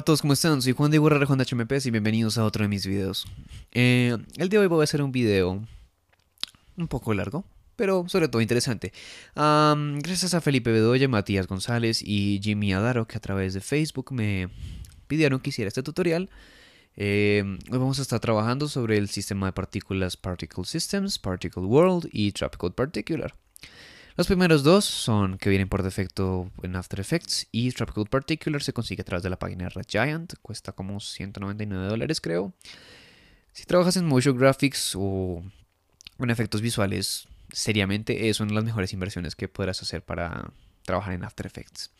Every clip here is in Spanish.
Hola a todos, ¿cómo están? Soy Juan de Guerrero, Juan de HMPs y bienvenidos a otro de mis videos. Eh, el el de hoy voy a hacer un video un poco largo, pero sobre todo interesante. gracias a Felipe Bedoya, Matías González y Jimmy Adaro que a través de Facebook me pidieron que hiciera este tutorial. Em, hoy vamos a estar trabajando sobre el sistema de partículas Particle Systems, Particle World y Trapcode Particular. Los primeros dos son que vienen por defecto en After Effects y Tropical Particular se consigue a través de la página Red Giant, cuesta como 199 dólares creo. Si trabajas en motion graphics o en efectos visuales, seriamente es una de las mejores inversiones que podrás hacer para, trabajar en After Effects.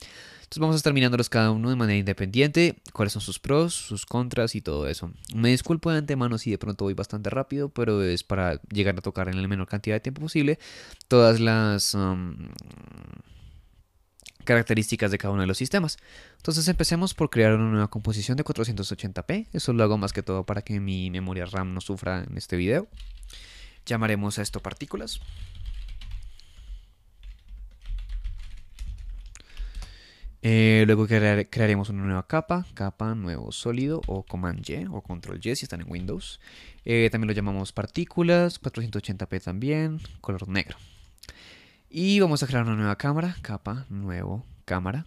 Entonces vamos a estar mirándolos cada uno de manera independiente, cuáles son sus pros, sus contras y todo eso. Me disculpo de antemano si de pronto voy bastante rápido, pero es para llegar a tocar en la menor cantidad de tiempo posible todas las um, características de cada uno de los sistemas. Entonces empecemos por crear una nueva composición de 480p, eso lo hago más que todo para que mi memoria RAM no sufra en este video. Llamaremos a esto partículas. Eh, luego crearemos una nueva capa, capa nuevo sólido o Command Y o Control Y si están en Windows. Eh, también lo llamamos partículas, 480p también, color negro. Y vamos a crear una nueva cámara, capa nuevo cámara.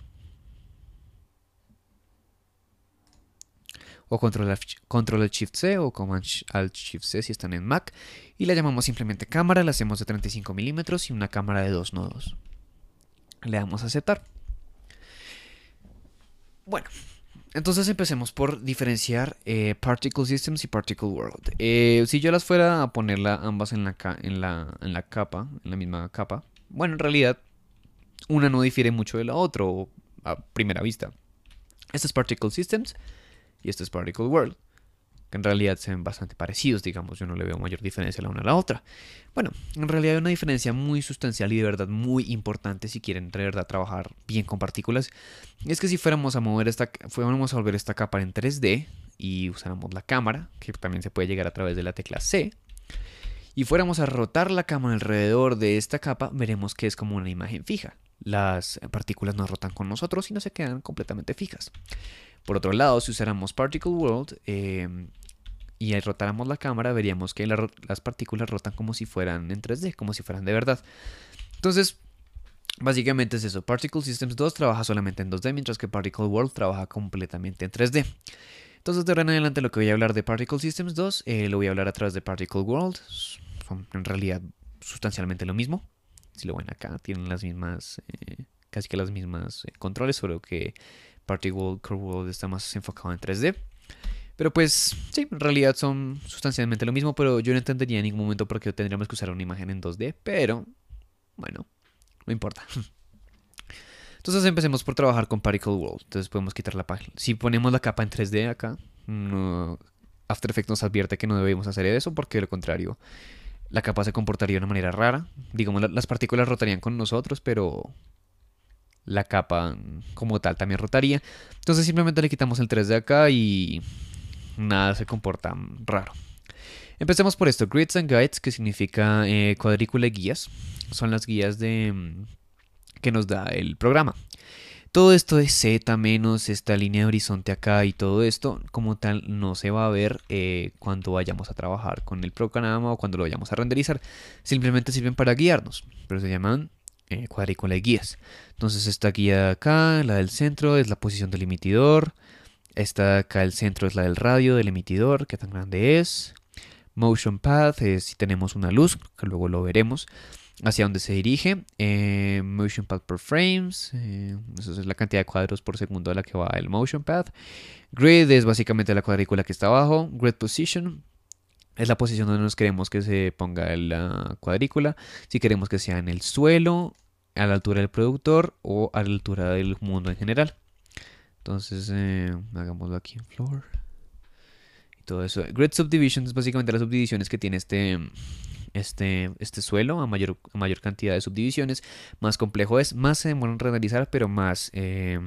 O control, control Shift C o Command Alt Shift C si están en Mac. Y la llamamos simplemente cámara, la hacemos de 35 milímetros y una cámara de dos nodos. Le damos a aceptar. Bueno, entonces empecemos por diferenciar eh, Particle Systems y Particle World. Eh, si yo las fuera a ponerla ambas en la, en, la, capa, en la misma capa, bueno, en realidad una no difiere mucho de la otra a primera vista. Esta es Particle Systems y este es Particle World que en realidad se ven bastante parecidos, digamos, yo no le veo mayor diferencia la una a la otra. Bueno, en realidad hay una diferencia muy sustancial y de verdad muy importante si quieren de verdad trabajar bien con partículas, es que si fuéramos a mover esta, fuéramos a volver esta capa en 3D y usáramos la cámara, que también se puede llegar a través de la tecla C, y fuéramos a rotar la cámara alrededor de esta capa, veremos que es como una imagen fija. Las partículas no rotan con nosotros y no se quedan completamente fijas. Por otro lado, si usáramos Particle World eh, y rotáramos la cámara, veríamos que las partículas rotan como si fueran en 3D, como si fueran de verdad. Entonces, Básicamente es eso, Particle Systems 2 trabaja solamente en 2D, mientras que Particle World trabaja completamente en 3D. Entonces de ahora en adelante lo que voy a hablar de Particle Systems 2, eh, lo voy a hablar a través de Particle World, son en realidad sustancialmente lo mismo, si lo ven acá, tienen las mismas, eh, casi que las mismas eh, controles, solo que Party World, World está más enfocado en 3D. Pero pues, sí, en realidad son sustancialmente lo mismo, pero yo no entendería en ningún momento por qué tendríamos que usar una imagen en 2D, pero bueno, no importa. Entonces empecemos por trabajar con Particle World. Entonces podemos quitar la página. Si ponemos la capa en 3D acá, After Effects nos advierte que no debemos hacer eso porque de lo contrario la capa se comportaría de una manera rara. Digamos, las partículas rotarían con nosotros, pero la capa como tal también rotaría. Entonces simplemente le quitamos el 3 de acá y nada se comporta raro. Empecemos por esto, Grids and Guides, que significa eh, cuadrícula y guías. Son las guías de, mm, que nos da el programa. Todo esto de Z menos esta línea de horizonte acá y todo esto como tal no se va a ver eh, cuando vayamos a trabajar con el programa o cuando lo vayamos a renderizar. Simplemente sirven para guiarnos, pero se llaman eh, cuadrícula de guías. Entonces esta guía acá, la del centro, es la posición del emitidor. Esta acá el centro es la del radio del emitidor, que tan grande es. Motion Path es si tenemos una luz, que luego lo veremos, hacia dónde se dirige. Eh, motion Path per frames, eh, es la cantidad de cuadros por segundo a la que va el Motion Path. Grid es básicamente la cuadrícula que está abajo. Grid Position, es la posición donde nos queremos que se ponga la cuadrícula, si queremos que sea en el suelo, a la altura del productor o a la altura del mundo en general. Entonces, eh, hagámoslo aquí en floor. Y todo eso. Grid subdivision es básicamente las subdivisiones que tiene este, este, este suelo a mayor, mayor cantidad de subdivisiones. Más complejo es, más se demoran en renderizar, pero más... Eh,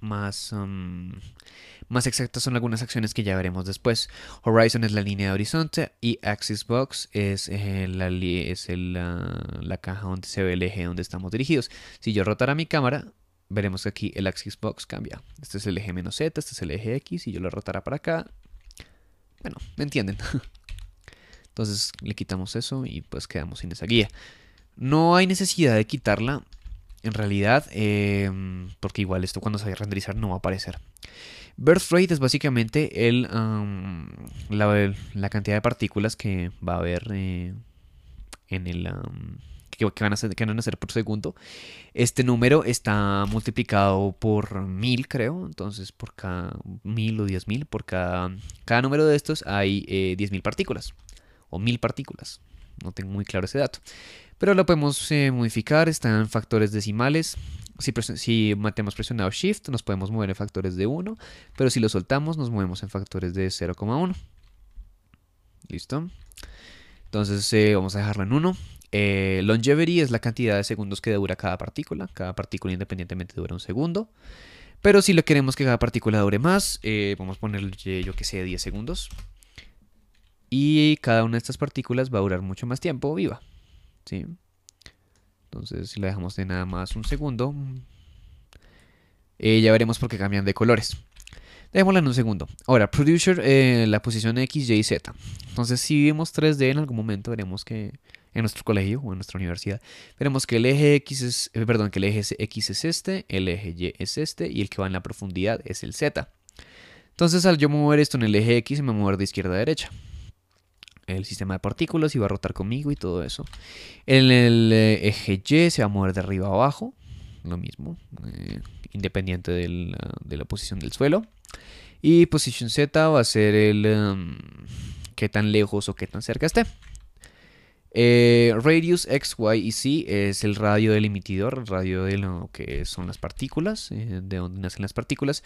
más, em, más exactas son algunas acciones que ya veremos después. Horizon es la línea de horizonte y Axis Box es, eh, la, es la, caja donde se ve el eje donde estamos dirigidos. Si yo rotara mi cámara, veremos que aquí el Axis Box cambia. Este es el eje menos Z, este es el eje X. Si yo lo rotara para acá, bueno, me entienden. Entonces le quitamos eso y pues quedamos sin esa guía. No hay necesidad de quitarla en realidad, eh, porque igual esto cuando se vaya a renderizar no va a aparecer. Birth rate es básicamente el, um, la, cantidad de partículas que va a haber eh, en el... Um, que, van a hacer que van a por segundo. Este número está multiplicado por mil, creo. Entonces, por cada mil o diez mil, por cada, número de estos hay eh, diez mil partículas o mil partículas. No tengo muy claro ese dato. Pero lo podemos eh, modificar, están factores decimales. Si, presionado Shift, nos podemos mover en factores de 1, pero si lo soltamos, nos movemos en factores de 0,1. ¿Listo? Entonces eh, vamos a dejarlo en 1. Eh, longevity es la cantidad de segundos que dura cada partícula. Cada partícula independientemente dura un segundo. Pero si lo queremos que cada partícula dure más, vamos a ponerle, yo que sé, 10 segundos. Y cada una de estas partículas va a durar mucho más tiempo viva. ¿sí? Entonces, si la dejamos de nada más un segundo, eh, ya veremos por qué cambian de colores. Dejémosla en un segundo. Ahora, producer, eh, la posición X, Y, Z. Entonces, si vemos 3D en algún momento, veremos que en nuestro colegio o en nuestra universidad, veremos que el eje X es, eh, perdón, que el eje X es este, el eje Y es este y el que va en la profundidad es el Z. Entonces, al yo mover esto en el eje X, me muevo mover de izquierda a derecha el sistema de partículas y va a rotar conmigo y todo eso. En el eh, eje Y se va a mover de arriba a abajo, lo mismo, eh, independiente ah, de la, posición del suelo. Y posición Z va a ser el um, qué tan lejos o qué tan cerca esté. Eh, radius X, Y y Z es el radio del emitidor, el radio de lo que son las partículas, de donde nacen las partículas.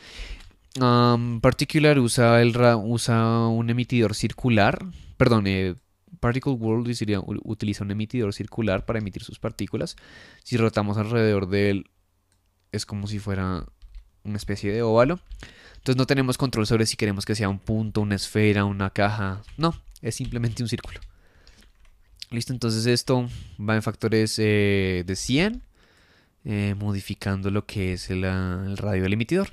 Um, particular usa, el usa un emitidor circular, Perdón, eh, Particle World utiliza un emitidor circular para emitir sus partículas. Si rotamos alrededor de él, es como si fuera una especie de óvalo. Entonces no tenemos control sobre si queremos que sea un punto, una esfera, una caja. No, es simplemente un círculo. Listo, entonces esto va en factores eh, de 100, eh, modificando lo que es el radio del emitidor.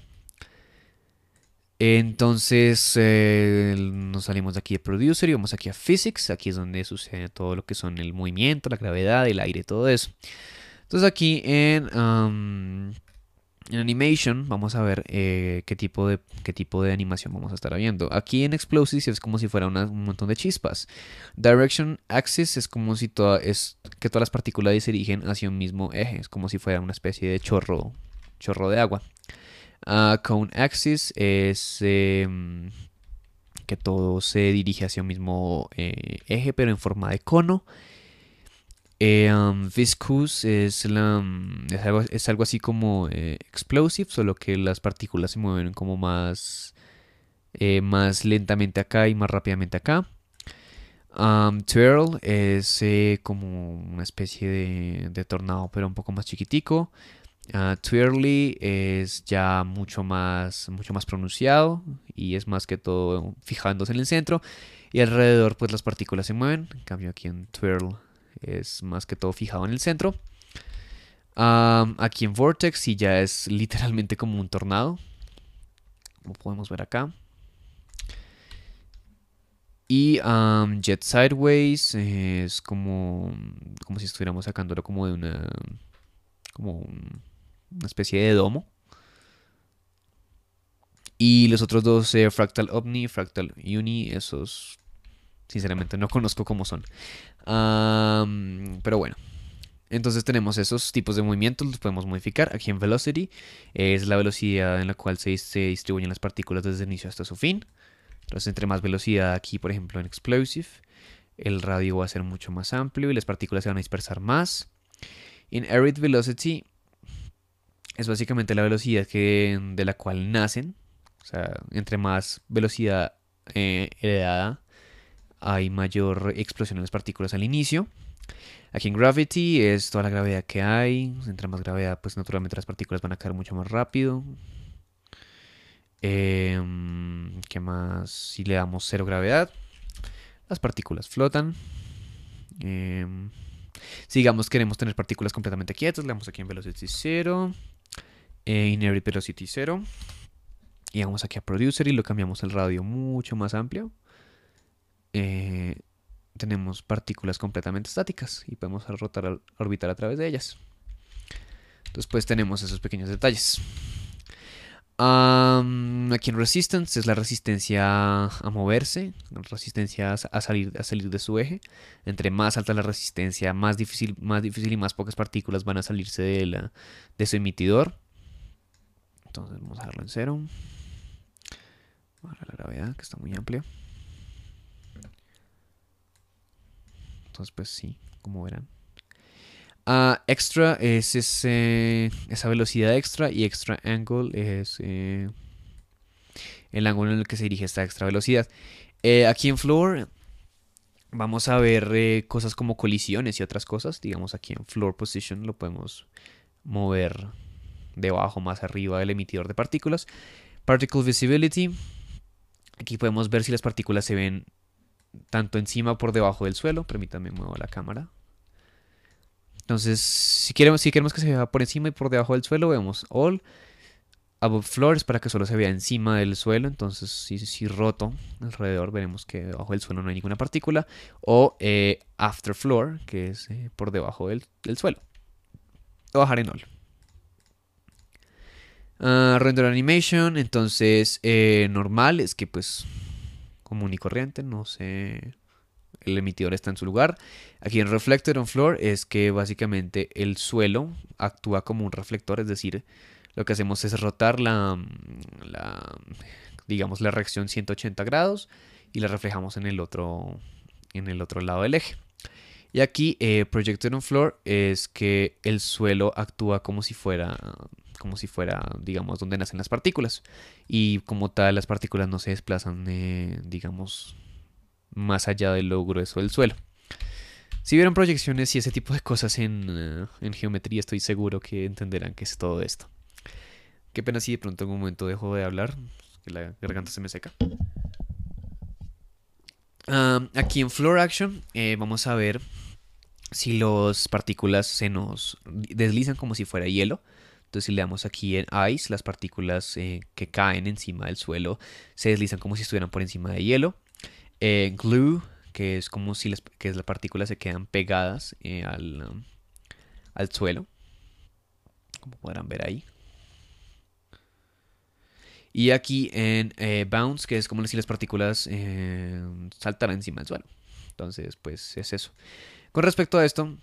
Entonces eh, nos salimos de aquí de Producer y vamos aquí a Physics. Aquí es donde sucede todo lo que son el movimiento, la gravedad, el aire, todo eso. Entonces aquí en, um, en Animation vamos a ver eh, qué, tipo de, qué tipo de animación vamos a estar viendo. Aquí en Explosives es como si fuera un montón de chispas. Direction Axis es como si toda, es que todas las partículas se dirigen hacia un mismo eje. Es como si fuera una especie de chorro, chorro de agua. Ah, con cone axis es em, que todo se dirige hacia un mismo eh, eje, pero en forma de cono. Eh, um, viscous mm, es, algo, así como eh, explosive, solo que las partículas se mueven como más, más lentamente acá y más rápidamente acá. Um, twirl es como una especie de, de tornado, pero un poco más chiquitico. Ah, twirly es ya mucho más, mucho más pronunciado y es más que todo fijándose en el centro y alrededor pues las partículas se mueven. En cambio aquí en twirl es más que todo fijado en el centro. aquí en vortex y ya es literalmente como un tornado, como podemos ver acá. Y Jet Sideways es como, como si estuviéramos sacándolo como de una... como un, una especie de domo. Y los otros dos, eh, Fractal Omni, Fractal Uni, esos sinceramente no conozco cómo son. pero bueno. Entonces tenemos esos tipos de movimientos, los podemos modificar. Aquí en Velocity es la velocidad en la cual se, se distribuyen las partículas desde el inicio hasta su fin. Entonces entre más velocidad aquí, por ejemplo, en Explosive, el radio va a ser mucho más amplio y las partículas se van a dispersar más. En Arid Velocity es básicamente la velocidad mm, de la cual nacen. O sea, entre más velocidad eh, heredada, hay mayor explosión en las partículas al inicio. Aquí en Gravity es toda la gravedad que hay. Entre más gravedad, pues naturalmente las partículas van a caer mucho más rápido. Em, ¿Qué más? Si le damos cero gravedad, las partículas flotan. Eh, si digamos queremos tener partículas completamente quietas, le damos aquí en Velocity cero eh, Inherit Velocity 0. Y vamos aquí a Producer y lo cambiamos el radio mucho más amplio. Eh, tenemos partículas completamente estáticas y podemos rotar, orbitar a través de ellas. Después tenemos esos pequeños detalles. aquí en Resistance es la resistencia a moverse, resistencia a salir, a salir de su eje. Entre más alta la resistencia, más difícil, más difícil y más pocas partículas van a salirse de, la, de su emitidor. Entonces vamos a dejarlo en cero Ahora la gravedad, que está muy amplia. Entonces, pues sí, como verán. Ah, extra es esa velocidad extra y extra angle es eh, el ángulo en el que se dirige esta extra velocidad. Eh, aquí en floor vamos a ver eh, cosas como colisiones y otras cosas. Digamos aquí en floor position lo podemos mover debajo, más arriba del emitidor de partículas. Particle Visibility. Aquí podemos ver si las partículas se ven tanto encima por debajo del suelo. Permítanme muevo la cámara. Entonces, si queremos, si queremos que se vea por encima y por debajo del suelo, vemos all above floor es para que solo se vea encima del suelo. Entonces, si, si roto alrededor, veremos que debajo del suelo no hay ninguna partícula. O eh, after floor, que es eh, por debajo del, suelo. O bajar en all. Ah, render animation, entonces eh, normal, es que pues común y corriente, no sé, el emitidor está en su lugar. Aquí en reflector on floor es que básicamente el suelo actúa como un reflector, es decir, lo que hacemos es rotar la, digamos, la reacción 180 grados y la reflejamos en el otro, en el otro lado del eje. Y aquí eh, projected on floor es que el suelo actúa como si fuera como si fuera, digamos, donde nacen las partículas. Y como tal, las partículas no se desplazan, eh, digamos, más allá de lo grueso del suelo. Si vieron proyecciones y ese tipo de cosas en, eh, geometría, estoy seguro que entenderán que es todo esto. Qué pena si de pronto en un momento dejo de hablar, que la garganta se me seca. Ah, aquí en Floor Action eh, vamos a ver si las partículas se nos deslizan como si fuera hielo entonces si le damos aquí en ice, las partículas eh, que caen encima del suelo se deslizan como si estuvieran por encima de hielo. Eh, glue, que es como si las, partículas se quedan pegadas eh, um, al, suelo. Como podrán ver ahí. Y aquí en bounce, que es como si las partículas saltaran encima del suelo. Entonces, pues es eso. Con respecto a esto,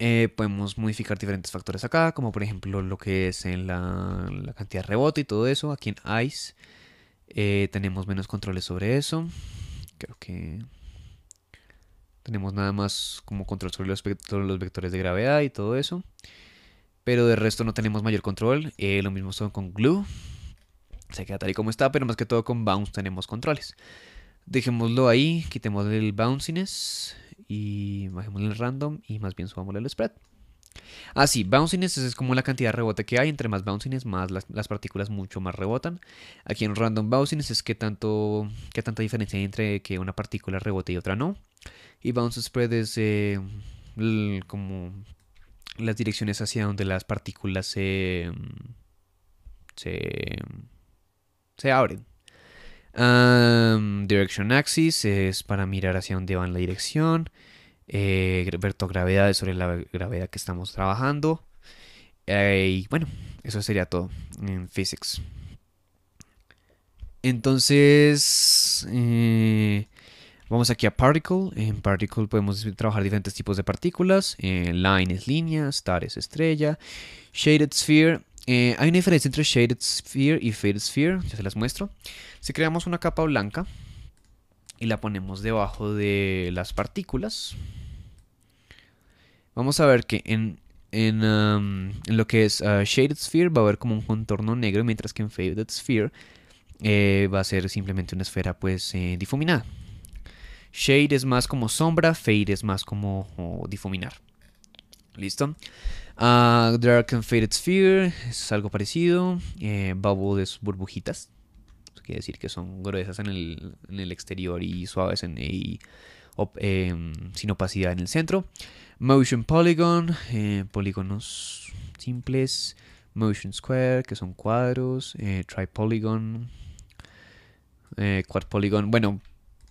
eh, podemos modificar diferentes factores acá, como por ejemplo lo que es en la, cantidad de rebote y todo eso. Aquí en ICE eh, tenemos menos controles sobre eso. Creo que tenemos nada más como control sobre los, vectores de gravedad y todo eso. Pero de resto no tenemos mayor control. Eh, lo mismo son con Glue. Se queda tal y como está, pero más que todo con Bounce tenemos controles. Dejémoslo ahí, quitemos el bounciness y bajémosle el random y más bien subámosle el spread. Así, ah, sí, bounciness es como la cantidad de rebote que hay. Entre más bounciness, más las, partículas mucho más rebotan. Aquí en random bounciness es que tanto, qué tanta diferencia hay entre que una partícula rebote y otra no. Y bounce spread es eh, como las direcciones hacia donde las partículas se, se, se abren direction axis es para mirar hacia dónde va la dirección. Eh, es sobre la gravedad que estamos trabajando. Eh, y bueno, eso sería todo en physics. Entonces, eh, vamos aquí a particle. En particle podemos trabajar diferentes tipos de partículas. Eh, line es línea, star es estrella, shaded sphere eh, hay una diferencia entre Shaded Sphere y Faded Sphere, ya se las muestro. Si creamos una capa blanca y la ponemos debajo de las partículas, vamos a ver que en, um, lo que es uh, Shaded Sphere va a haber como un contorno negro, mientras que en Faded Sphere eh, va a ser simplemente una esfera pues eh, difuminada. Shade es más como sombra, Fade es más como difuminar. ¿Listo? Ah, Dark and Faded Sphere es algo parecido. Eh, bubble es burbujitas. quiere decir que son gruesas en el, exterior y suaves en, em, sin opacidad en el centro. Motion Polygon, eh, polígonos simples. Motion Square, que son cuadros. tri eh, Tripolygon, eh, Quad Polygon. Bueno,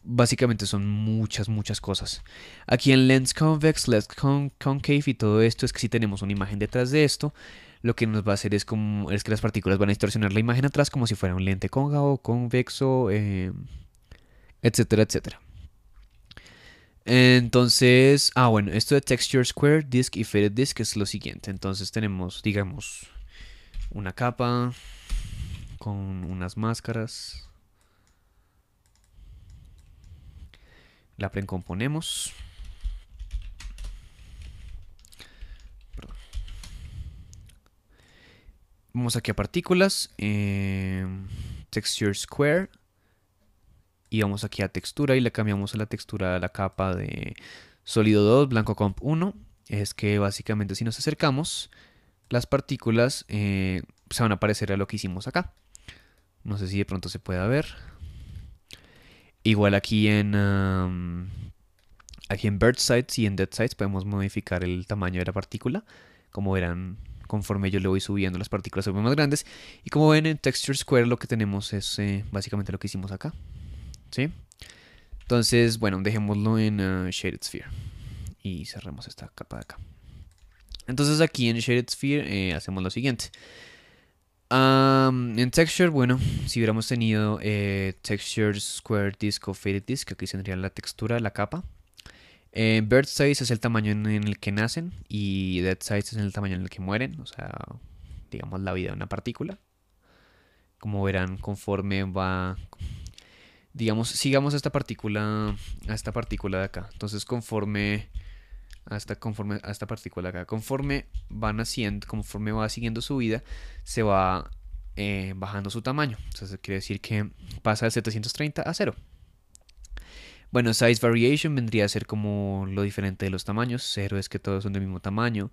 básicamente son muchas, muchas cosas. Aquí en Lens Convex, Lens con Concave y todo esto es que si tenemos una imagen detrás de esto, lo que nos va a hacer es, como, que las partículas van a distorsionar la imagen atrás como si fuera un lente cóncavo, convexo, eh, etcétera, etcétera. Entonces, ah bueno, esto de Texture Square, Disc y Faded Disc es lo siguiente. Entonces tenemos, digamos, una capa con unas máscaras La precomponemos. Vamos aquí a partículas. Eh, texture square. Y vamos aquí a textura y le cambiamos a la textura a la capa de sólido 2, blanco comp 1. Es que básicamente si nos acercamos, las partículas eh, se van a parecer a lo que hicimos acá. No sé si de pronto se pueda ver. Igual aquí en... aquí en Bird Sites y en Dead Sites podemos modificar el tamaño de la partícula. Como verán, conforme yo le voy subiendo, las partículas se vuelven más grandes. Y como ven en Texture Square lo que tenemos es eh, básicamente lo que hicimos acá. Entonces, bueno, dejémoslo en ah, Shaded Sphere. Y cerremos esta capa de acá. Entonces aquí en Shaded Sphere eh, hacemos lo siguiente en texture, bueno, si hubiéramos tenido eh, texture square disk o faded disk, aquí tendría la textura, la capa. Eh, birth size es el tamaño en el que nacen y dead size es el tamaño en el que mueren, o sea, digamos la vida de una partícula. Como verán, conforme va, digamos, sigamos esta partícula, a esta partícula de acá. Entonces, conforme conforme a esta partícula acá. Conforme van haciendo, conforme va siguiendo su vida, se va eh, bajando su tamaño. Entonces quiere decir que pasa de 730 a 0. Bueno, size variation vendría a ser como lo diferente de los tamaños. 0 es que todos son del mismo tamaño.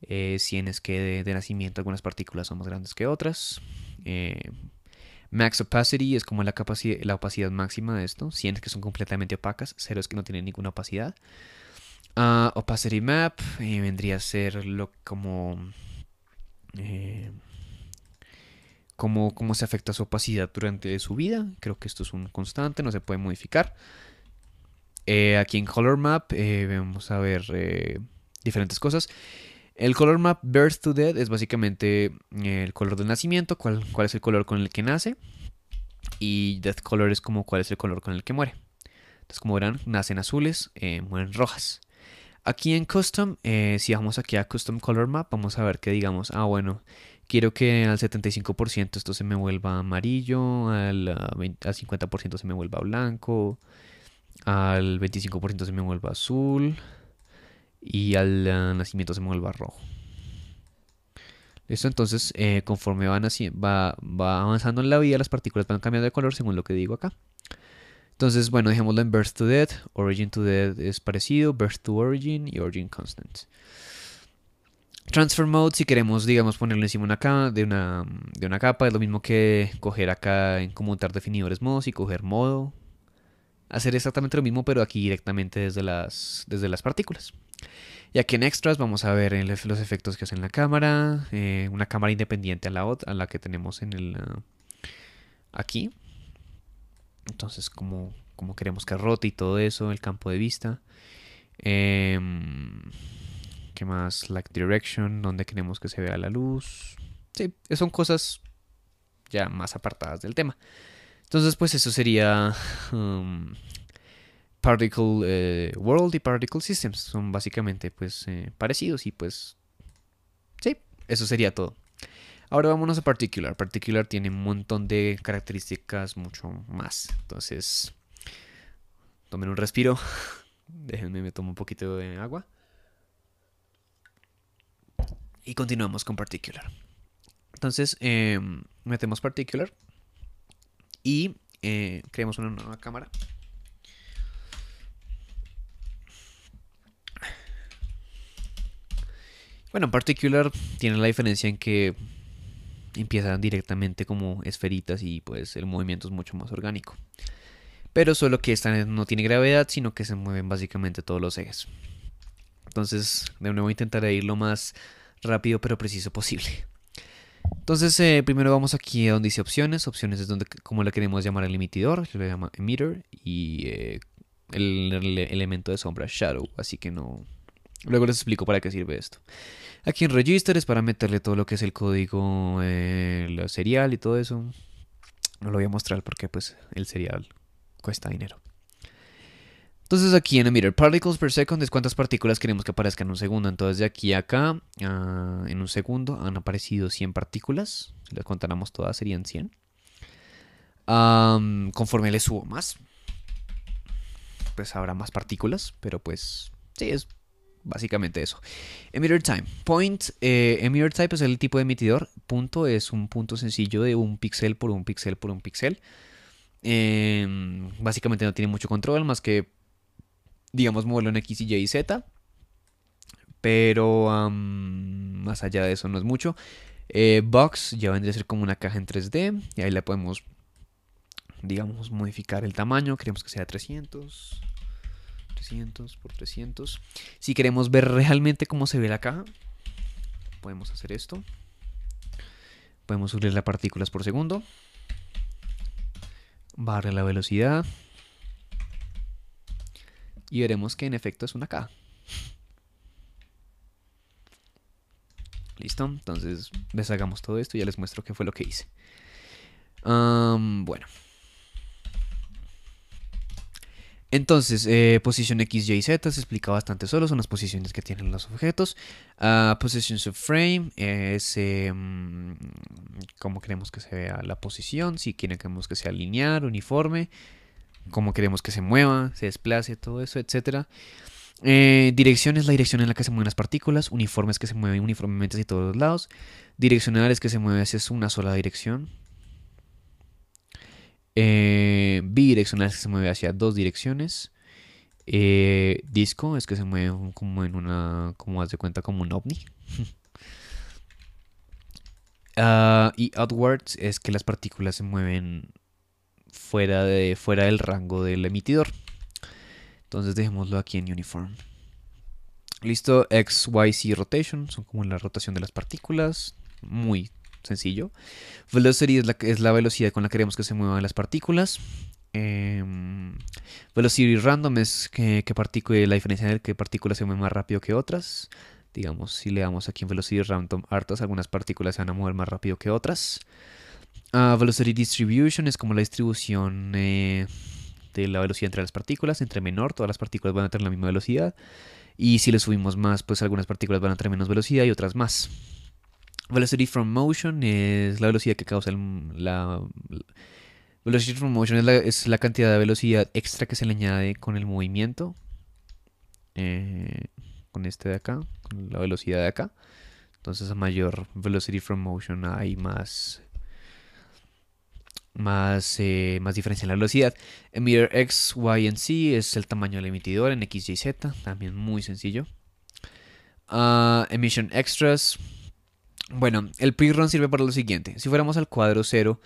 100 eh, es que de, nacimiento algunas partículas son más grandes que otras. Eh, max opacity es como la, capacidad, la opacidad máxima de esto. 100 es que son completamente opacas. 0 es que no tienen ninguna opacidad. Ah, opacity map vendría a ser lo eh, como cómo, se afecta su opacidad durante su vida. Creo que esto es un constante, no se puede modificar. Eh, aquí en Color Map eh, vamos a ver diferentes cosas. El color map Birth to Death es básicamente el color del nacimiento, cuál, cuál es el color con el que nace. Y Death Color es como cuál es el color con el que muere. Entonces, como verán, nacen azules, mueren rojas. Aquí en Custom, eh, si vamos aquí a Custom Color Map, vamos a ver que digamos, ah bueno, quiero que al 75% esto se me vuelva amarillo, al, 50% ah, se me vuelva blanco, al 25% se me vuelva azul y al ah, nacimiento se me vuelva rojo. Listo, entonces eh, conforme van así, va, va avanzando en la vida, las partículas van cambiando de color según lo que digo acá. Entonces, bueno, dejémoslo en birth to death. Origin to death es parecido. Birth to origin y origin constant. Transfer mode, si queremos, digamos, ponerlo encima de, una, capa, es lo mismo que coger acá en conmutar definidores modos y coger modo. Hacer exactamente lo mismo, pero aquí directamente desde las, desde las partículas. Y aquí en extras vamos a ver los efectos que hace en la cámara, eh, una cámara independiente a la, a la que tenemos en el, ah, aquí. Entonces, como, queremos que rote y todo eso, el campo de vista. Em, ¿Qué más? Like direction, donde queremos que se vea la luz. Sí, eh, son cosas ya más apartadas del tema. Entonces, pues eso sería um, Particle eh, World y Particle Systems. Son básicamente pues eh, parecidos y pues... Sí, eso sería todo. Ahora vámonos a Particular. Particular tiene un montón de características mucho más. Entonces, tomen un respiro. Déjenme, me tomo un poquito de agua. Y continuamos con Particular. Entonces, em, metemos Particular. Y eh, creamos una nueva cámara. Bueno, particular tiene la diferencia en que empiezan directamente como esferitas y pues el movimiento es mucho más orgánico. Pero solo que esta no tiene gravedad, sino que se mueven básicamente todos los ejes. Entonces, de nuevo intentaré ir lo más rápido pero preciso posible. Entonces, eh, primero vamos aquí a donde dice opciones. Opciones es donde, como le queremos llamar el emitidor, se le llama emitter y eh, el, elemento de sombra shadow. Así que no, Luego les explico para qué sirve esto. Aquí en Register es para meterle todo lo que es el código, el eh, serial y todo eso. No lo voy a mostrar porque pues el serial cuesta dinero. Entonces aquí en Emitter Particles per Second es cuántas partículas queremos que aparezcan en un segundo. Entonces de aquí a acá, ah, en un segundo, han aparecido 100 partículas. Si las contáramos todas serían 100. conforme le subo más, pues habrá más partículas. Pero pues sí, es básicamente eso. Emitter time. Point, eh, emitter type es el tipo de emitidor. Punto es un punto sencillo de un pixel por un pixel por un pixel em, básicamente no tiene mucho control más que, digamos, moverlo en X, Y y Z. Pero más allá de eso no es mucho. Eh, box ya vendría a ser como una caja en 3D. Y ahí la podemos, digamos, modificar el tamaño. Queremos que sea 300. 300 por 300. Si queremos ver realmente cómo se ve la caja, podemos hacer esto. Podemos subir las partículas por segundo. Barre la velocidad. Y veremos que en efecto es una caja. Listo, entonces deshagamos todo esto y ya les muestro qué fue lo que hice. bueno. Entonces, eh, posición X, Y, Z se explica bastante solo, son las posiciones que tienen los objetos. Uh, ah, posición subframe es em, cómo queremos que se vea la posición, si queremos que sea lineal, uniforme, cómo queremos que se mueva, se desplace, todo eso, etc. Eh, dirección es la dirección en la que se mueven las partículas, uniforme es que se mueven uniformemente hacia todos los lados, direccional es que se mueve hacia una sola dirección, eh, bidireccional es que se mueve hacia dos direcciones. Eh, disco es que se mueve como en una, como haz de cuenta, como un ovni. Ah, y outwards es que las partículas se mueven fuera, de, fuera del rango del emitidor. Entonces dejémoslo aquí en uniform. Listo, X, Y, Z rotation, son como la rotación de las partículas. Muy sencillo. Velocity es la, velocidad con la que queremos que se muevan las partículas. Em, velocity random es que, que la diferencia de qué partículas se mueven más rápido que otras. Digamos, si le damos aquí en Velocity Random hartas, algunas partículas se van a mover más rápido que otras. Ah, velocity Distribution es como la distribución eh, de la velocidad entre las partículas. Entre menor, todas las partículas van a tener la misma velocidad. Y si le subimos más, pues algunas partículas van a tener menos velocidad y otras más. Velocity from motion es la velocidad que causa la, Velocity from motion es la, cantidad de velocidad extra que se le añade con el movimiento. Eh, con este de acá, con la velocidad de acá. Entonces a mayor velocity from motion hay más más, eh, más diferencia en la velocidad. Emitter X, Y y Z es el tamaño del emitidor en X, Y, Z. También muy sencillo. Ah, emission Extras bueno, el pre-run sirve para lo siguiente. Si fuéramos al cuadro 0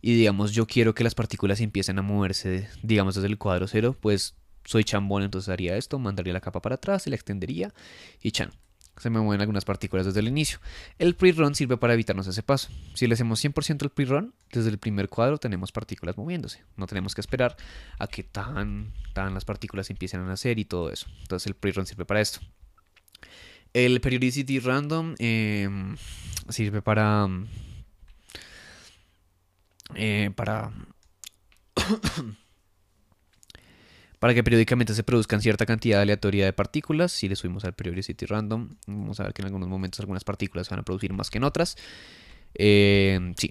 y digamos yo quiero que las partículas empiecen a moverse, digamos desde el cuadro 0, pues soy chambón, entonces haría esto, mandaría la capa para atrás, y la extendería y chan. Se me mueven algunas partículas desde el inicio. El pre-run sirve para evitarnos ese paso. Si le hacemos 100% el pre-run, desde el primer cuadro tenemos partículas moviéndose. No tenemos que esperar a que tan, tan las partículas empiecen a nacer y todo eso. Entonces el pre-run sirve para esto. El Periodicity Random em, sirve para. Eh, para. para que periódicamente se produzcan cierta cantidad aleatoria de partículas. Si le subimos al Periodicity Random, vamos a ver que en algunos momentos algunas partículas van a producir más que en otras. Em, sí.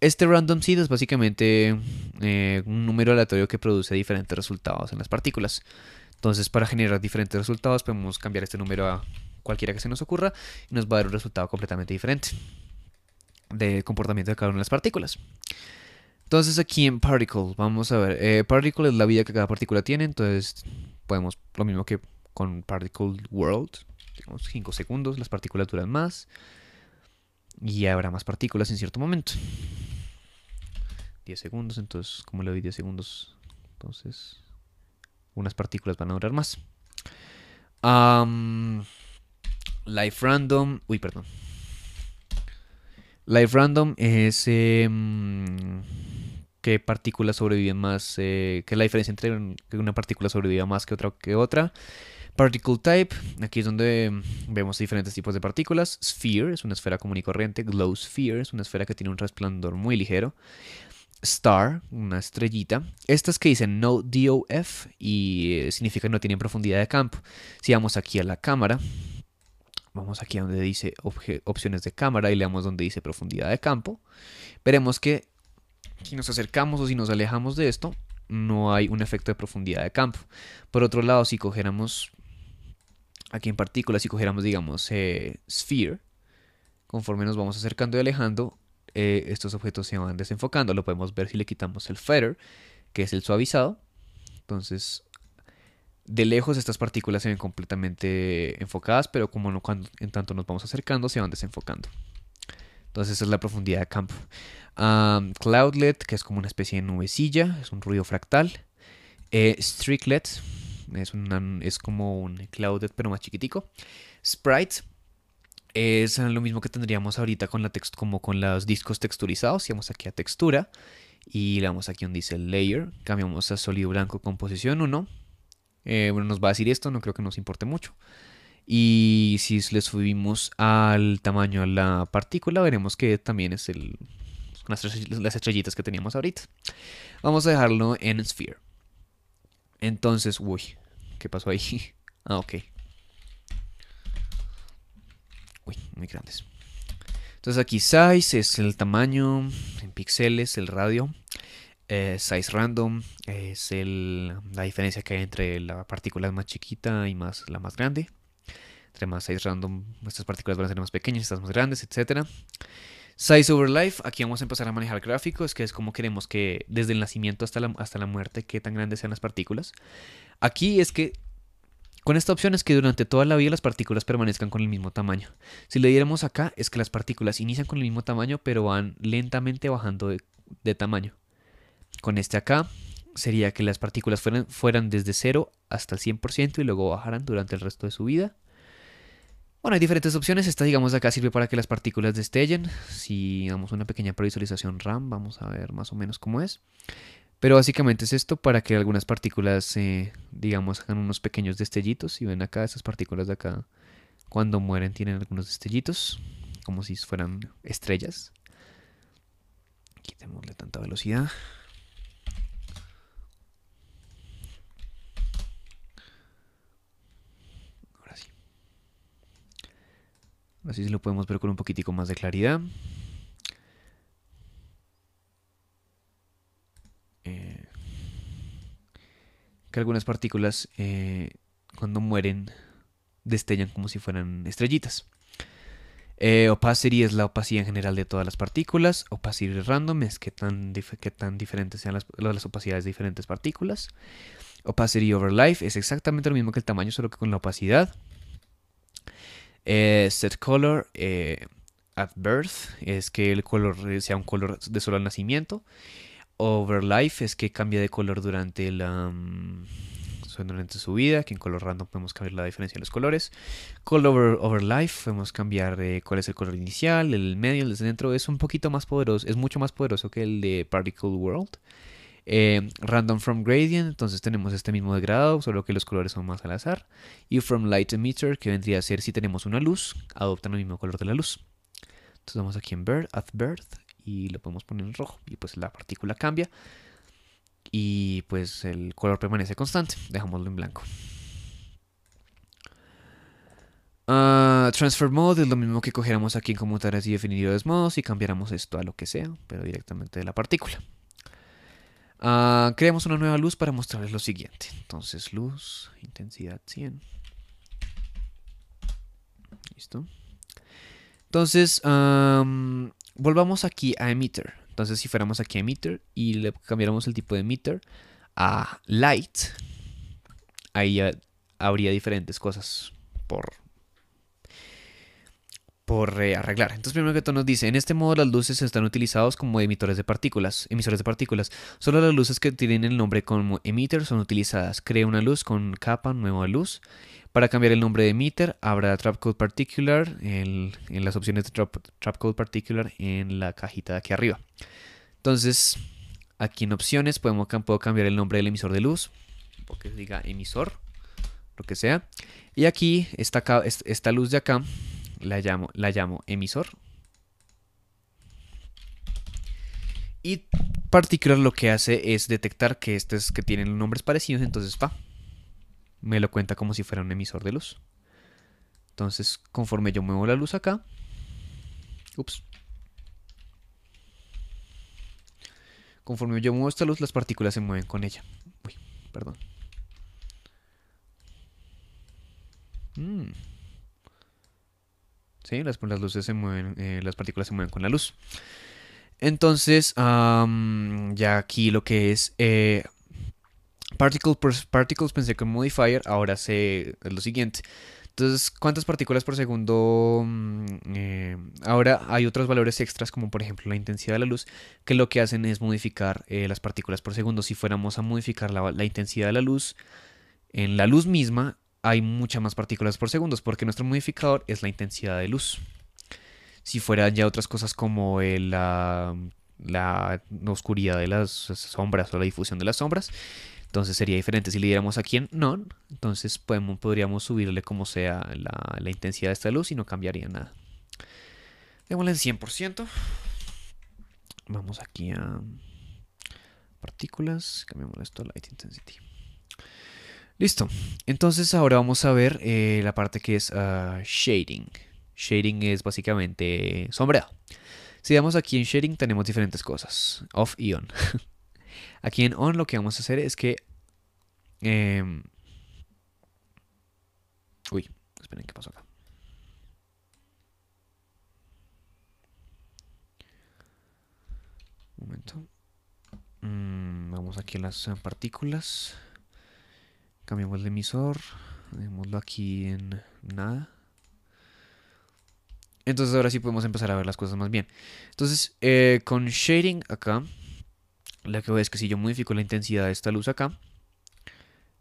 Este random seed es básicamente eh, un número aleatorio que produce diferentes resultados en las partículas. Entonces, para generar diferentes resultados, podemos cambiar este número a cualquiera que se nos ocurra, y nos va a dar un resultado completamente diferente de comportamiento de cada una de las partículas. Entonces aquí en particle, vamos a ver, eh, particle es la vida que cada partícula tiene, entonces podemos lo mismo que con particle world, digamos 5 segundos, las partículas duran más y habrá más partículas en cierto momento. 10 segundos, entonces como le doy 10 segundos, entonces unas partículas van a durar más. Life Random. Uy, perdón. Life Random es em, qué partículas sobreviven más, eh, qué es la diferencia entre una partícula sobreviva más que otra que otra. Particle Type, aquí es donde vemos diferentes tipos de partículas. Sphere es una esfera común y corriente. Glow Sphere es una esfera que tiene un resplandor muy ligero. Star, una estrellita. Estas que dicen no DOF y eh, significa que no tienen profundidad de campo. Si vamos aquí a la cámara, vamos aquí a donde dice opciones de cámara y le damos donde dice profundidad de campo, veremos que si nos acercamos o si nos alejamos de esto, no hay un efecto de profundidad de campo. Por otro lado, si cogiéramos aquí en partículas, si cogiéramos, digamos, eh, sphere, conforme nos vamos acercando y alejando, eh, estos objetos se van desenfocando. Lo podemos ver si le quitamos el feather, que es el suavizado. Entonces, de lejos estas partículas se ven completamente enfocadas, pero como en tanto nos vamos acercando, se van desenfocando. Entonces esa es la profundidad de campo. cloudlet, que es como una especie de nubecilla, es un ruido fractal. Eh, Strictlet, es, como un cloudlet pero más chiquitico. Sprite, es lo mismo que tendríamos ahorita con la text como con los discos texturizados. Si vamos aquí a textura y le damos aquí donde dice layer, cambiamos a sólido blanco composición 1 eh, bueno, nos va a decir esto, no creo que nos importe mucho. Y si le subimos al tamaño a la partícula, veremos que también es el, las estrellitas que teníamos ahorita. Vamos a dejarlo en Sphere. Entonces, uy, ¿qué pasó ahí? Ah, ok. Uy, muy grandes. Entonces aquí size es el tamaño, en píxeles el radio. Eh, size random es la diferencia que hay entre la partícula más chiquita y más, la más grande. Entre más size random, nuestras partículas van a ser más pequeñas, estas más grandes, etcétera. Size over life, aquí vamos a empezar a manejar gráficos, que es como queremos que desde el nacimiento hasta la, hasta la muerte, qué tan grandes sean las partículas. Aquí es que con esta opción es que durante toda la vida las partículas permanezcan con el mismo tamaño. Si le diéramos acá, es que las partículas inician con el mismo tamaño, pero van lentamente bajando de tamaño. Con este acá sería que las partículas fueran, desde 0 hasta el 100% y luego bajaran durante el resto de su vida. Bueno, hay diferentes opciones. Esta, digamos, acá sirve para que las partículas destellen. Si damos una pequeña previsualización RAM, vamos a ver más o menos cómo es. Pero básicamente es esto para que algunas partículas, eh, digamos, hagan unos pequeños destellitos. Si ven acá, esas partículas de acá, cuando mueren, tienen algunos destellitos, como si fueran estrellas. Quitémosle tanta velocidad. Así lo podemos ver con un poquitico más de claridad. Eh, que algunas partículas eh, cuando mueren destellan como si fueran estrellitas. Eh, opacity es la opacidad en general de todas las partículas. Opacity random es que tan, diferentes sean las, las, opacidades de diferentes partículas. Opacity over life es exactamente lo mismo que el tamaño, solo que con la opacidad. Eh, set color eh, at birth es que el color sea un color de solo al nacimiento. Over life es que cambia de color durante la... Mm, su vida, que en color random podemos cambiar la diferencia en los colores. Color over, life, podemos cambiar eh, cuál es el color inicial, el medio, el de dentro. Es un poquito más poderoso, es mucho más poderoso que el de Particle World. Eh, random from gradient, entonces tenemos este mismo degradado, solo que los colores son más al azar. Y from light emitter, que vendría a ser si tenemos una luz, adoptan el mismo color de la luz. Entonces vamos aquí en birth, at birth, y lo podemos poner en rojo, y pues la partícula cambia. Y pues el color permanece constante, dejámoslo en blanco. Ah, transfer mode es lo mismo que cogiéramos aquí en así y definido modos y cambiáramos esto a lo que sea, pero directamente de la partícula. Ah, creamos una nueva luz para mostrarles lo siguiente. Entonces, luz, intensidad 100. Listo. Entonces, volvamos aquí a emitter. Entonces, si fuéramos aquí a emitter y le cambiáramos el tipo de emitter a light, ahí habría diferentes cosas por por eh, arreglar. Entonces, primero que todo nos dice, en este modo las luces están utilizadas como emitores de partículas, emisores de partículas. Solo las luces que tienen el nombre como emitter son utilizadas. Crea una luz con capa, nueva luz. Para cambiar el nombre de emitter, habrá Trap Code Particular en, las opciones de trap, Code Particular en la cajita de aquí arriba. Entonces, aquí en opciones podemos, puedo cambiar el nombre del emisor de luz, porque diga emisor, lo que sea. Y aquí está esta luz de acá la llamo, la llamo emisor. Y particular lo que hace es detectar que estos que tienen nombres parecidos, entonces pa, me lo cuenta como si fuera un emisor de luz. Entonces, conforme yo muevo la luz acá, ups, conforme yo muevo esta luz, las partículas se mueven con ella. perdón. Mm. Las, luces se mueven, eh, las partículas se mueven con la luz. Entonces, ya aquí lo que es eh, particles, particles pensé que modifier, ahora sé lo siguiente. Entonces, ¿cuántas partículas por segundo? Mm, eh, ahora hay otros valores extras, como por ejemplo la intensidad de la luz, que lo que hacen es modificar las partículas por segundo. Si fuéramos a modificar la, la, intensidad de la luz en la luz misma, hay muchas más partículas por segundos porque nuestro modificador es la intensidad de luz. Si fueran ya otras cosas como la, oscuridad de las sombras o la difusión de las sombras, entonces sería diferente. Si le diéramos aquí en none, entonces podríamos subirle como sea la, la intensidad de esta luz y no cambiaría nada. Démosle en 100%. Vamos aquí a partículas, cambiamos esto a light intensity. Listo. Entonces ahora vamos a ver eh, la parte que es ah, shading. Shading es básicamente sombreado. Si damos aquí en shading tenemos diferentes cosas, off y on. aquí en on lo que vamos a hacer es que... Em, uy, esperen, ¿qué pasó acá? Un momento. Mm, vamos aquí a las eh, partículas. Cambiamos el emisor. Dejémoslo aquí en nada. Entonces ahora sí podemos empezar a ver las cosas más bien. Entonces, eh, con shading acá, lo que voy es que si yo modifico la intensidad de esta luz acá,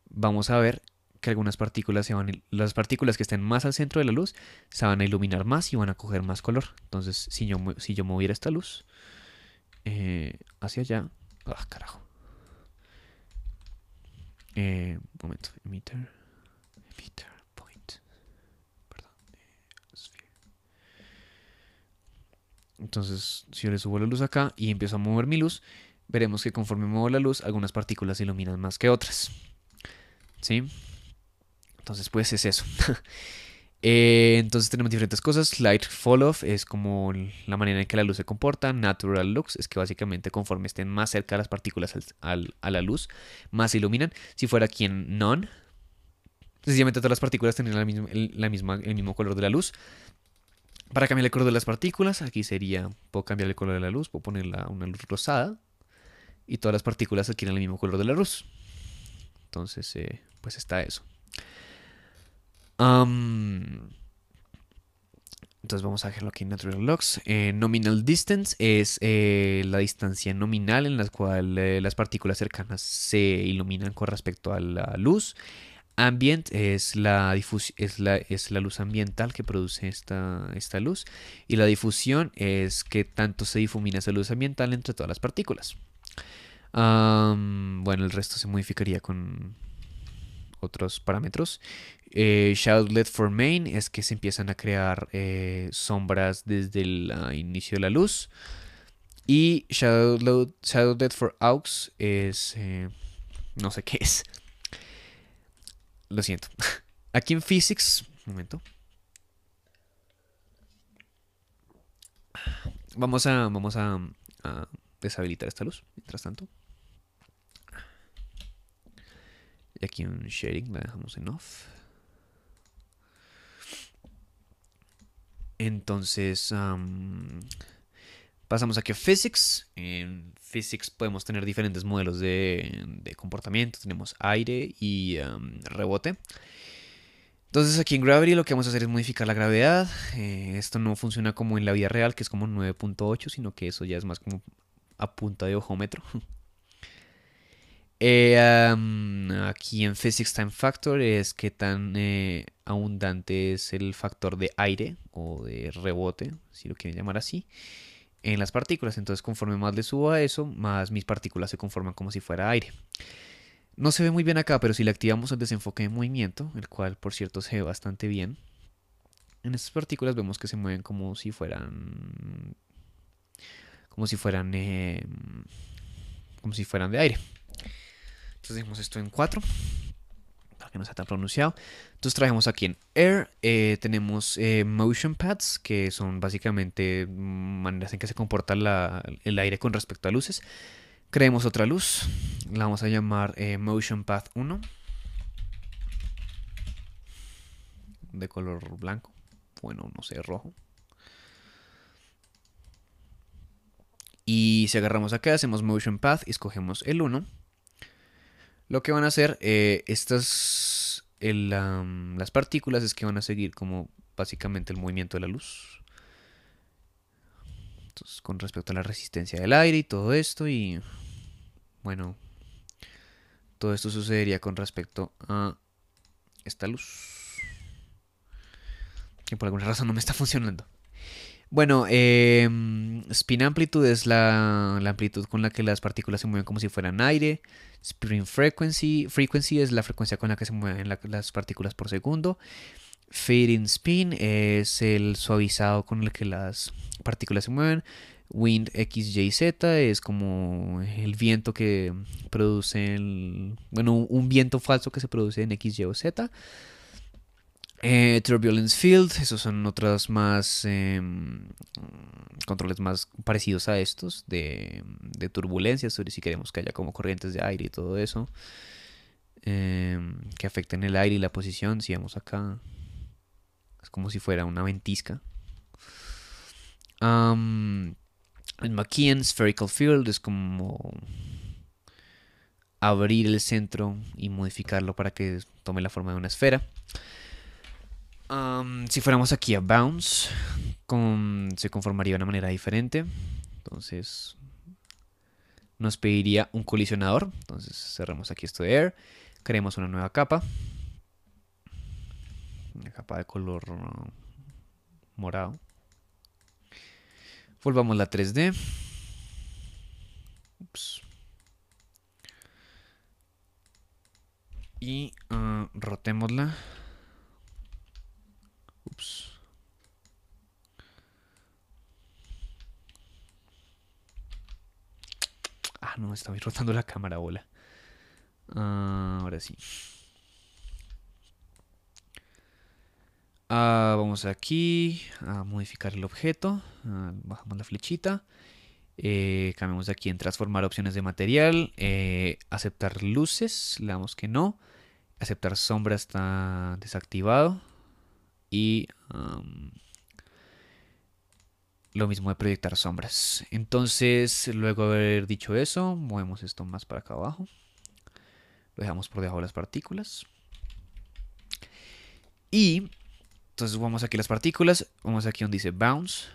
vamos a ver que algunas partículas se van, las partículas que estén más al centro de la luz se van a iluminar más y van a coger más color. Entonces, si yo, si yo moviera esta luz eh, hacia allá, ah, carajo. Eh, momento, emitter, emitter point, perdón, eh, Entonces, si yo le subo la luz acá y empiezo a mover mi luz, veremos que conforme muevo la luz, algunas partículas iluminan más que otras. ¿Sí? Entonces, pues es eso. Eh, entonces tenemos diferentes cosas. Light fall off es como la manera en que la luz se comporta. Natural looks es que básicamente conforme estén más cerca las partículas a la luz, más iluminan. Si fuera aquí en none, sencillamente todas las partículas tendrían el, mismo color de la luz. Para cambiar el color de las partículas, aquí sería, puedo cambiar el color de la luz, puedo ponerla una luz rosada y todas las partículas adquieren el mismo color de la luz. Entonces, eh, pues está eso entonces vamos a aquí en Natural Logs. Eh, nominal distance es eh, la distancia nominal en la cual eh, las partículas cercanas se iluminan con respecto a la luz. Ambient es la, luz ambiental que produce esta, luz. Y la difusión es que tanto se difumina esa luz ambiental entre todas las partículas. bueno, el resto se modificaría con, otros parámetros. Eh, Shadowlet for Main es que se empiezan a crear eh, sombras desde el ah, inicio de la luz. Y shadow dead for Aux es... Eh, no sé qué es. Lo siento. Aquí en Physics... momento. Vamos a... Vamos a deshabilitar esta luz, mientras tanto. Y aquí en Sharing la dejamos en Off. Entonces, pasamos aquí a Physics. En Physics podemos tener diferentes modelos de, comportamiento. Tenemos aire y rebote. Entonces aquí en Gravity lo que vamos a hacer es modificar la gravedad. Eh, esto no funciona como en la vida real, que es como 9.8, sino que eso ya es más como a punta de ojómetro. Eh, aquí en Physics Time Factor es que tan eh, abundante es el factor de aire o de rebote, si lo quieren llamar así, en las partículas. Entonces, conforme más le subo a eso, más mis partículas se conforman como si fuera aire. No se ve muy bien acá, pero si le activamos el desenfoque de movimiento, el cual por cierto se ve bastante bien, en estas partículas vemos que se mueven como si fueran. como si fueran. Em, como si fueran de aire. Entonces dijimos esto en 4 para que no sea tan pronunciado. Entonces traemos aquí en Air, eh, tenemos eh, Motion Pads, que son básicamente mm, maneras en que se comporta el aire con respecto a luces. Creemos otra luz, la vamos a llamar eh, Motion Path 1, de color blanco, bueno, no sé, rojo. Y si agarramos acá, hacemos Motion Path y escogemos el 1 lo que van a hacer eh, estas, las partículas es que van a seguir como básicamente el movimiento de la luz. Entonces, con respecto a la resistencia del aire y todo esto y bueno, todo esto sucedería con respecto a esta luz. Que por alguna razón no me está funcionando. Bueno, em, spin amplitude es la, amplitud con la que las partículas se mueven como si fueran aire. Spin frequency, frequency es la frecuencia con la que se mueven las partículas por segundo. Fading spin es el suavizado con el que las partículas se mueven. Wind X, Y, Z es como el viento que produce, bueno, un viento falso que se produce en X, Y o Z. Eh, Turbulence Field, esos son otros más em, controles más parecidos a estos de, de turbulencias, sobre si queremos que haya como corrientes de aire y todo eso em, que afecten el aire y la posición. Si vemos acá, es como si fuera una ventisca. El en Spherical Field es como abrir el centro y modificarlo para que tome la forma de una esfera si fuéramos aquí a Bounce, se conformaría de una manera diferente. Entonces, nos pediría un colisionador. Entonces, cerramos aquí esto de Air. Creemos una nueva capa. Una capa de color um, morado. Volvamos la 3D. Y uh, rotémosla. estaba rotando la cámara, hola ah, ahora sí. Ah, vamos aquí a modificar el objeto. Ah, bajamos la flechita. Eh, cambiamos aquí en transformar opciones de material. Eh, aceptar luces. Le damos que no. Aceptar sombra está desactivado. Y lo mismo de proyectar sombras. Entonces, luego de haber dicho eso, movemos esto más para acá abajo. Lo dejamos por debajo las partículas. Y entonces vamos aquí las partículas. Vamos aquí donde dice bounce.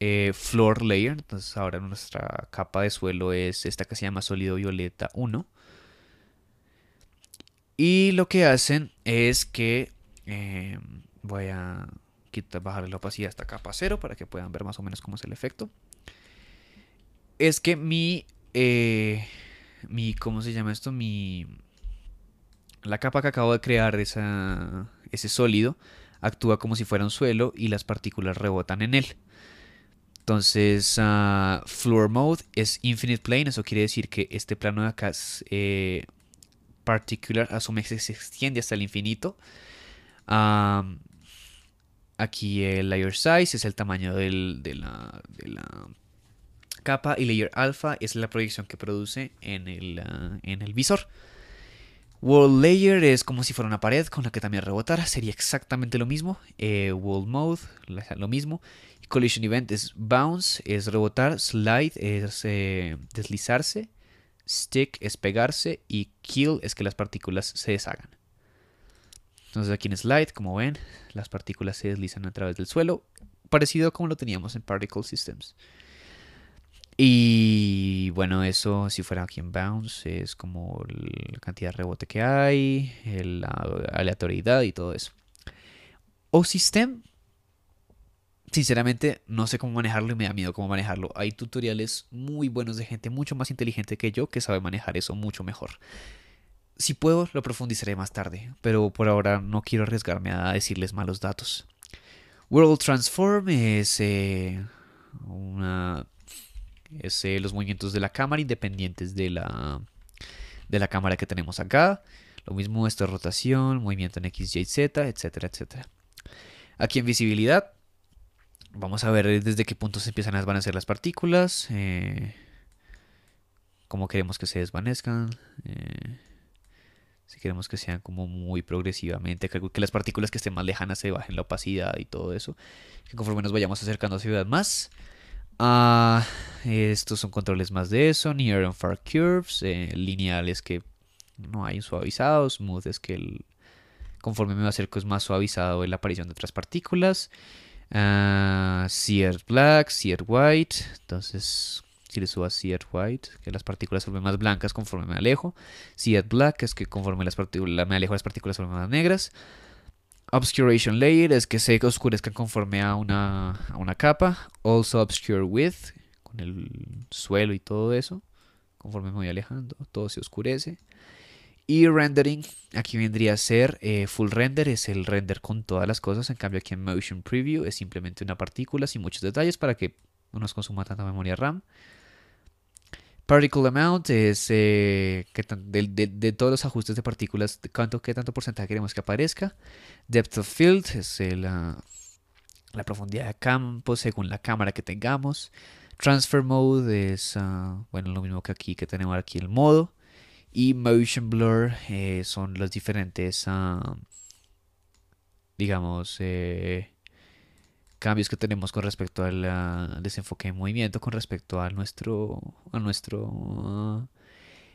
Eh, floor layer. Entonces ahora nuestra capa de suelo es esta que se llama sólido violeta 1. Y lo que hacen es que eh, voy a quitar, bajarle la opacidad hasta capa cero para que puedan ver más o menos cómo es el efecto. Es que mi, eh, mi, ¿cómo se llama esto? Mi, la capa que acabo de crear, esa, ese sólido, actúa como si fuera un suelo y las partículas rebotan en él. Entonces, ah, Floor Mode es Infinite Plane, eso quiere decir que este plano de acá es, eh, particular asume que se extiende hasta el infinito. Aquí el layer size es el tamaño de, la, capa y layer alpha es la proyección que produce ah, en el, visor. World layer es como si fuera una pared con la que también rebotara, sería exactamente lo mismo. Eh, world mode, lo mismo. Collision event es bounce, es rebotar. Slide es eh, deslizarse. Stick es pegarse. Y kill es que las partículas se deshagan. Entonces aquí en slide, como ven, las partículas se deslizan a través del suelo, parecido como lo teníamos en Particle Systems. Y bueno, eso si fuera aquí en Bounce es como la cantidad de rebote que hay, la aleatoriedad y todo eso. O System, sinceramente no sé cómo manejarlo y me da miedo cómo manejarlo. Hay tutoriales muy buenos de gente mucho más inteligente que yo que sabe manejar eso mucho mejor. Si puedo, lo profundizaré más tarde, pero por ahora no quiero arriesgarme a decirles malos datos. World Transform es eh, una es eh, los movimientos de la cámara independientes de la de la cámara que tenemos acá. Lo mismo esto es rotación, movimiento en X, Y, Z, etcétera, etcétera. Aquí en visibilidad vamos a ver desde qué se empiezan a desvanecer las partículas, eh, cómo queremos que se desvanezcan. Eh si queremos que sean como muy progresivamente, que las partículas que estén más lejanas se bajen la opacidad y todo eso, que conforme nos vayamos acercando a ciudad más. Ah, estos son controles más de eso, near and far curves, eh, lineales que no hay suavizados. smooth es que conforme me acerco es más suavizado en la aparición de otras partículas. Ah, Seared black, sear white, entonces subo a Seed White, que las partículas se más blancas conforme me alejo. at Black, es que conforme me alejo las partículas se vuelven más negras. Obscuration Layer es que se oscurezcan conforme a una, a una capa. Also Obscure With, con el suelo y todo eso. Conforme me voy alejando, todo se oscurece. Y rendering, aquí vendría a ser eh, full render, es el render con todas las cosas. En cambio, aquí en Motion Preview es simplemente una partícula sin muchos detalles para que no nos consuma tanta memoria RAM. Particle amount es eh, de, todos los ajustes de partículas, cuánto, qué tanto porcentaje queremos que aparezca. Depth of field es eh, la, profundidad de campo según la cámara que tengamos. Transfer mode es, ah, bueno, lo mismo que aquí, que tenemos aquí el modo. Y motion blur eh, son los diferentes, ah, digamos, cambios que tenemos con respecto al desenfoque de movimiento, con respecto a nuestro, a nuestro ah,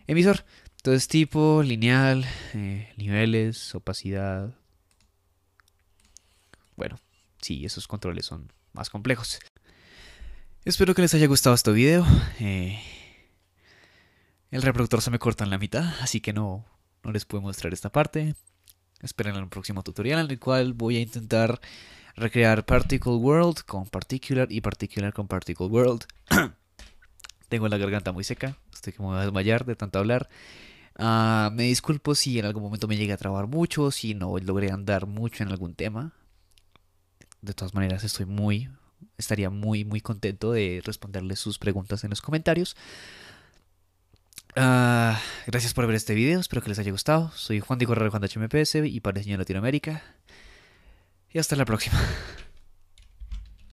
emisor. Entonces tipo, lineal, eh, niveles, opacidad. Bueno, sí, esos controles son más complejos. Espero que les haya gustado este video. Eh, el reproductor se me corta en la mitad, así que no, no les puedo mostrar esta parte. Esperen el próximo tutorial en el cual voy a intentar recrear Particle World con Particular y Particular con Particle World. Tengo la garganta muy seca, estoy como a desmayar de tanto hablar. Ah, me disculpo si en algún momento me llegué a trabar mucho, si no logré andar mucho en algún tema. De todas maneras, estoy muy, estaría muy, muy contento de responderles sus preguntas en los comentarios. Ah, gracias por ver este video, espero que les haya gustado. Soy Juan de Herrera, Juan de HMPS y para el Señor Latinoamérica y hasta la próxima.